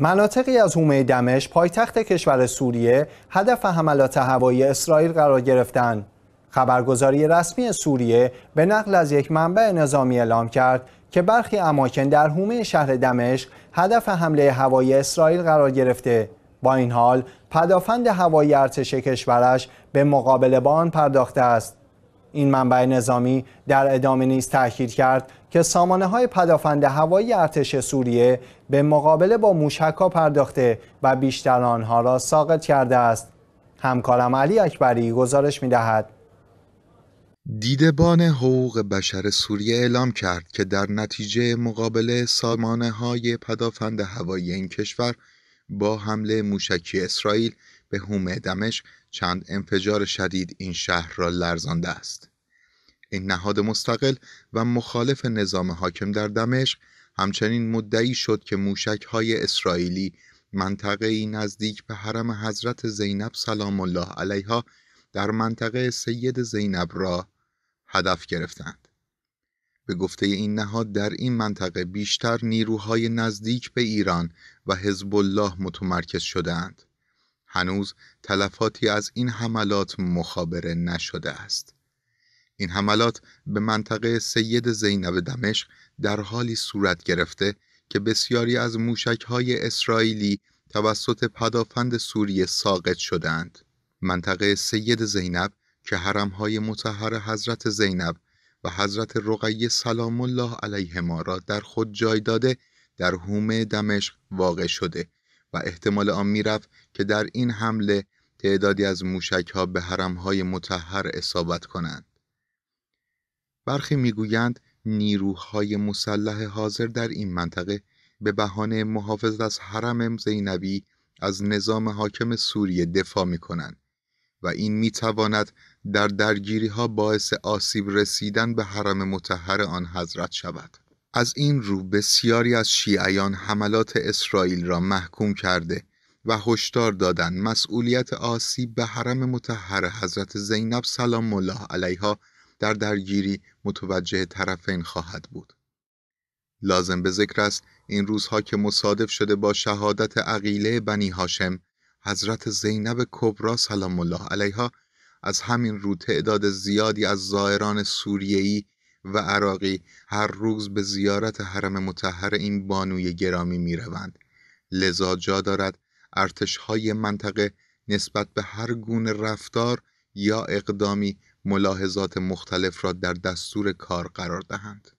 مناطقی از هومه دمشق پایتخت کشور سوریه هدف حملات هوایی اسرائیل قرار گرفتند. خبرگزاری رسمی سوریه به نقل از یک منبع نظامی اعلام کرد که برخی اماکن در حومه شهر دمشق هدف حمله هوایی اسرائیل قرار گرفته با این حال پدافند هوایی ارتش کشورش به مقابله با آن پرداخته است این منبع نظامی در ادامه نیز تاکید کرد که سامانه های پدافند هوایی ارتش سوریه به مقابله با موشک پرداخته و بیشتر آنها را ساقط کرده است. همکارم علی اکبری گزارش می دهد. دیدبان حقوق بشر سوریه اعلام کرد که در نتیجه مقابله سامانه های پدافند هوایی این کشور با حمله موشکی اسرائیل به هومه دمشق چند انفجار شدید این شهر را لرزانده است. این نهاد مستقل و مخالف نظام حاکم در دمشق همچنین مدعی شد که موشک های اسرائیلی منطقه ای نزدیک به حرم حضرت زینب سلام الله علیها در منطقه سید زینب را هدف گرفتند. به گفته این نهاد در این منطقه بیشتر نیروهای نزدیک به ایران و حزب الله متمرکز شدهاند. هنوز تلفاتی از این حملات مخابره نشده است. این حملات به منطقه سید زینب دمشق در حالی صورت گرفته که بسیاری از موشک های اسرائیلی توسط پدافند سوریه ساقط شدند. منطقه سید زینب که حرم های متحر حضرت زینب و حضرت رقیه سلام الله علیهما را در خود جای داده در حومه دمشق واقع شده و احتمال آن میرفت که در این حمله تعدادی از موشک ها به حرم های متحر اصابت کنند. برخی میگویند نیروهای مسلح حاضر در این منطقه به بهانه محافظت از حرم زینبی از نظام حاکم سوریه دفاع می کنند و این می در درگیری ها باعث آسیب رسیدن به حرم متحر آن حضرت شود. از این رو بسیاری از شیعیان حملات اسرائیل را محکوم کرده و هشدار دادن مسئولیت آسیب به حرم متحر حضرت زینب سلام الله علیها در درگیری متوجه طرفین خواهد بود لازم به ذکر است این روزها که مصادف شده با شهادت عقیله بنی هاشم حضرت زینب کبرا سلام الله علیها از همین رو تعداد زیادی از زائران سوریهی و عراقی هر روز به زیارت حرم متحر این بانوی گرامی می روند. لذا جا دارد ارتشهای منطقه نسبت به هر گونه رفتار یا اقدامی ملاحظات مختلف را در دستور کار قرار دهند